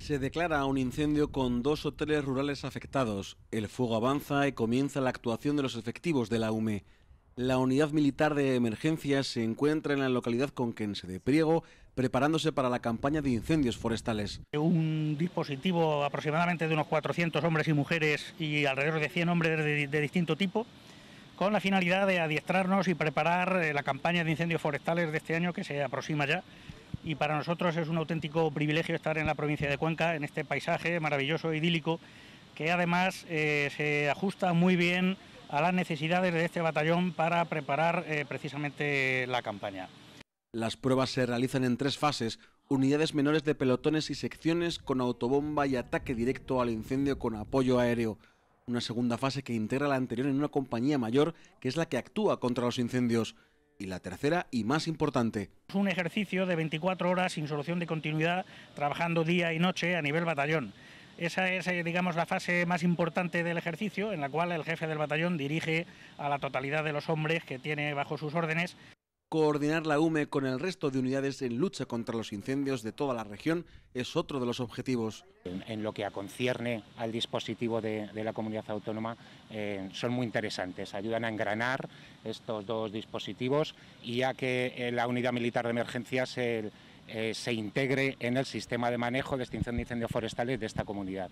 Se declara un incendio con dos hoteles rurales afectados. El fuego avanza y comienza la actuación de los efectivos de la UME. La unidad militar de emergencias se encuentra en la localidad con quien se Priego, preparándose para la campaña de incendios forestales. Un dispositivo aproximadamente de unos 400 hombres y mujeres y alrededor de 100 hombres de distinto tipo, con la finalidad de adiestrarnos y preparar eh, la campaña de incendios forestales de este año que se aproxima ya y para nosotros es un auténtico privilegio estar en la provincia de Cuenca, en este paisaje maravilloso, idílico, que además eh, se ajusta muy bien a las necesidades de este batallón para preparar eh, precisamente la campaña. Las pruebas se realizan en tres fases, unidades menores de pelotones y secciones con autobomba y ataque directo al incendio con apoyo aéreo. Una segunda fase que integra la anterior en una compañía mayor que es la que actúa contra los incendios y la tercera y más importante. Es un ejercicio de 24 horas sin solución de continuidad, trabajando día y noche a nivel batallón. Esa es, eh, digamos, la fase más importante del ejercicio, en la cual el jefe del batallón dirige a la totalidad de los hombres que tiene bajo sus órdenes. Coordinar la UME con el resto de unidades en lucha contra los incendios de toda la región es otro de los objetivos. En, lo que concierne al dispositivo de, la comunidad autónoma, eh, son muy interesantes. Ayudan a engranar estos dos dispositivos y a que eh, la unidad militar de emergencias eh, se integre en el sistema de manejo de extinción de incendios forestales de esta comunidad.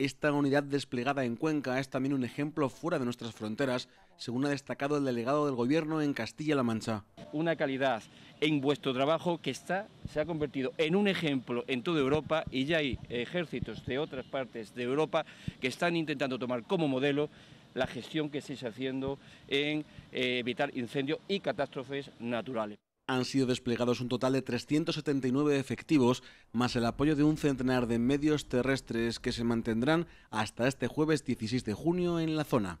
Esta unidad desplegada en Cuenca es también un ejemplo fuera de nuestras fronteras, según ha destacado el delegado del Gobierno en Castilla-La Mancha una calidad en vuestro trabajo que se ha convertido en un ejemplo en toda Europa y ya hay ejércitos de otras partes de Europa que están intentando tomar como modelo la gestión que estáis haciendo en eh, evitar incendios y catástrofes naturales. Han sido desplegados un total de 379 efectivos, más el apoyo de un centenar de medios terrestres que se mantendrán hasta este jueves 16 de junio en la zona.